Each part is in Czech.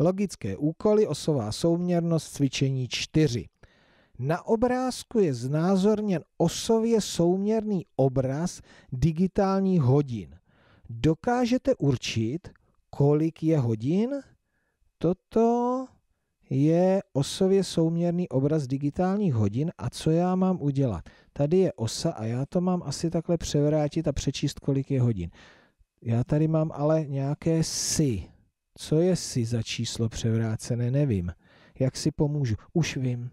logické úkoly, osová souměrnost, cvičení 4. Na obrázku je znázorněn osově souměrný obraz digitálních hodin. Dokážete určit, kolik je hodin? Toto je osově souměrný obraz digitálních hodin a co já mám udělat? Tady je osa a já to mám asi takhle převrátit a přečíst, kolik je hodin. Já tady mám ale nějaké si. Co je si za číslo převrácené, nevím. Jak si pomůžu? Už vím.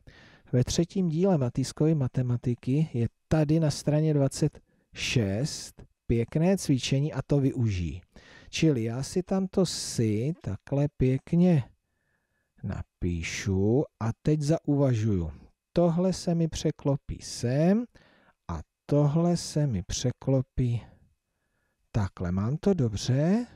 Ve třetím díle Matýskovy matematiky je tady na straně 26 pěkné cvičení a to využijí. Čili já si tam to si takhle pěkně napíšu a teď zauvažuju. Tohle se mi překlopí sem a tohle se mi překlopí takhle. Mám to dobře?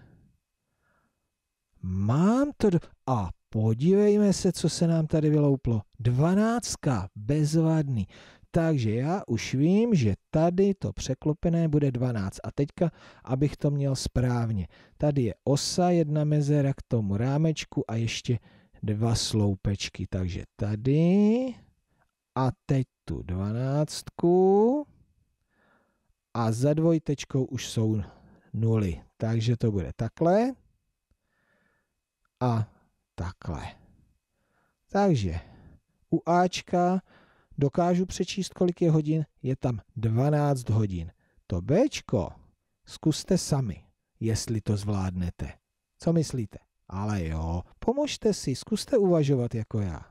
Mám to... Do... A podívejme se, co se nám tady vylouplo. Dvanáctka, bezvadný. Takže já už vím, že tady to překlopené bude 12. A teďka, abych to měl správně. Tady je osa, jedna mezera k tomu rámečku a ještě dva sloupečky. Takže tady a teď tu dvanáctku a za dvojtečkou už jsou nuly. Takže to bude takhle a takhle. Takže u Ačka dokážu přečíst, kolik je hodin, je tam 12 hodin. To Bčko zkuste sami, jestli to zvládnete. Co myslíte? Ale jo, pomožte si, zkuste uvažovat jako já.